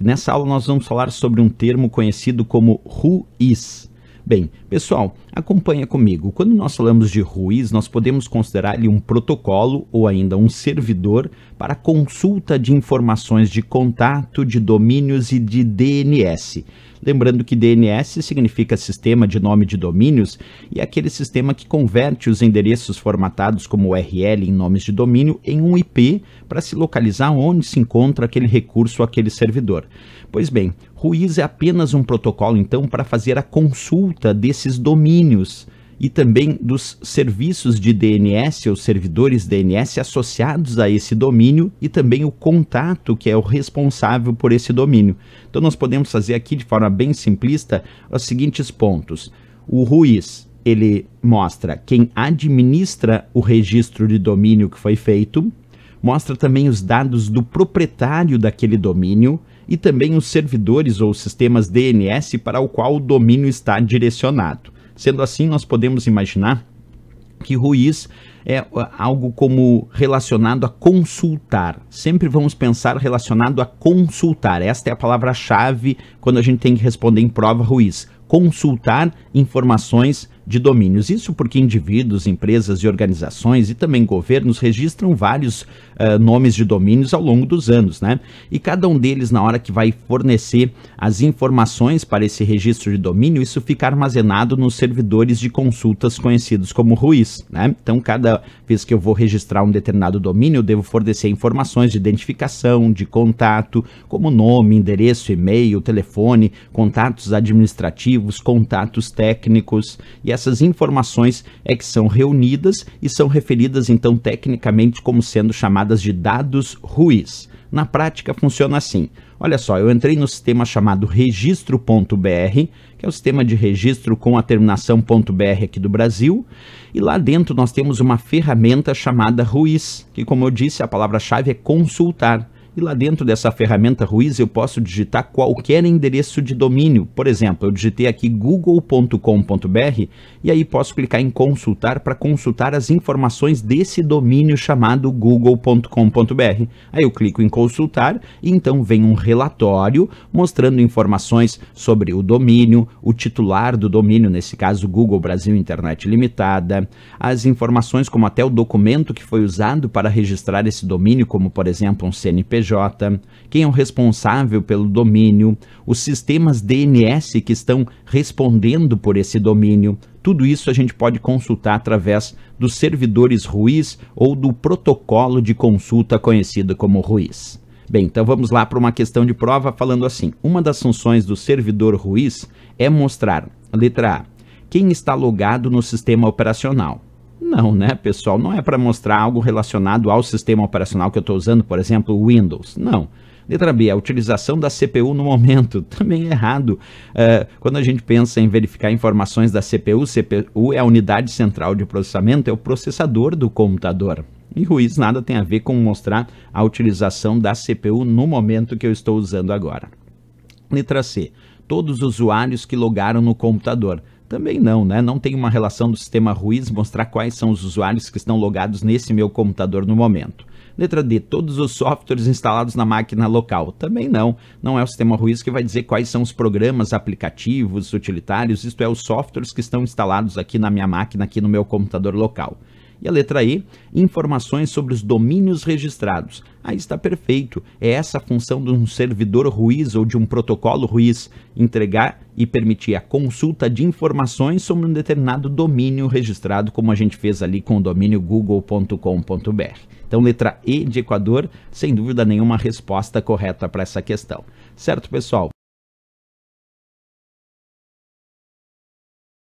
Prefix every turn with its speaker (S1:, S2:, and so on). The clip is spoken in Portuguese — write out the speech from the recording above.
S1: Nessa aula nós vamos falar sobre um termo conhecido como who is. Bem, pessoal, acompanha comigo. Quando nós falamos de RUIS, nós podemos considerar ele um protocolo ou ainda um servidor para consulta de informações de contato, de domínios e de DNS. Lembrando que DNS significa sistema de nome de domínios e é aquele sistema que converte os endereços formatados como URL em nomes de domínio em um IP para se localizar onde se encontra aquele recurso, aquele servidor. Pois bem, RUIS é apenas um protocolo, então, para fazer a consulta desses domínios e também dos serviços de DNS ou servidores DNS associados a esse domínio e também o contato que é o responsável por esse domínio. Então nós podemos fazer aqui de forma bem simplista os seguintes pontos. O Ruiz, ele mostra quem administra o registro de domínio que foi feito, mostra também os dados do proprietário daquele domínio, e também os servidores ou sistemas DNS para o qual o domínio está direcionado. Sendo assim, nós podemos imaginar que Ruiz é uh, algo como relacionado a consultar. Sempre vamos pensar relacionado a consultar. Esta é a palavra-chave quando a gente tem que responder em prova Ruiz. Consultar informações de domínios. Isso porque indivíduos, empresas e organizações e também governos registram vários uh, nomes de domínios ao longo dos anos, né? E cada um deles, na hora que vai fornecer as informações para esse registro de domínio, isso fica armazenado nos servidores de consultas conhecidos como RUIs, né? Então, cada vez que eu vou registrar um determinado domínio, eu devo fornecer informações de identificação, de contato, como nome, endereço, e-mail, telefone, contatos administrativos, contatos técnicos e essas informações é que são reunidas e são referidas então tecnicamente como sendo chamadas de dados ruiz. Na prática funciona assim. Olha só, eu entrei no sistema chamado registro.br, que é o sistema de registro com a terminação .br aqui do Brasil, e lá dentro nós temos uma ferramenta chamada Ruiz, que como eu disse, a palavra-chave é consultar. E lá dentro dessa ferramenta Ruiz eu posso digitar qualquer endereço de domínio. Por exemplo, eu digitei aqui google.com.br e aí posso clicar em consultar para consultar as informações desse domínio chamado google.com.br. Aí eu clico em consultar e então vem um relatório mostrando informações sobre o domínio, o titular do domínio, nesse caso Google Brasil Internet Limitada, as informações como até o documento que foi usado para registrar esse domínio, como por exemplo um CNPJ CNPJ, quem é o responsável pelo domínio, os sistemas DNS que estão respondendo por esse domínio. Tudo isso a gente pode consultar através dos servidores Ruiz ou do protocolo de consulta conhecido como Ruiz. Bem, então vamos lá para uma questão de prova falando assim: uma das funções do servidor Ruiz é mostrar, letra A, quem está logado no sistema operacional. Não, né, pessoal? Não é para mostrar algo relacionado ao sistema operacional que eu estou usando, por exemplo, o Windows. Não. Letra B, a utilização da CPU no momento. Também é errado. Uh, quando a gente pensa em verificar informações da CPU, CPU é a unidade central de processamento, é o processador do computador. E Ruiz nada tem a ver com mostrar a utilização da CPU no momento que eu estou usando agora. Letra C, todos os usuários que logaram no computador. Também não, né? Não tem uma relação do sistema Ruiz mostrar quais são os usuários que estão logados nesse meu computador no momento. Letra D, todos os softwares instalados na máquina local. Também não, não é o sistema Ruiz que vai dizer quais são os programas, aplicativos, utilitários, isto é, os softwares que estão instalados aqui na minha máquina, aqui no meu computador local. E a letra E, informações sobre os domínios registrados. Aí está perfeito. É essa a função de um servidor Ruiz ou de um protocolo Ruiz entregar e permitir a consulta de informações sobre um determinado domínio registrado, como a gente fez ali com o domínio google.com.br. Então, letra E de Equador, sem dúvida nenhuma resposta correta para essa questão. Certo, pessoal?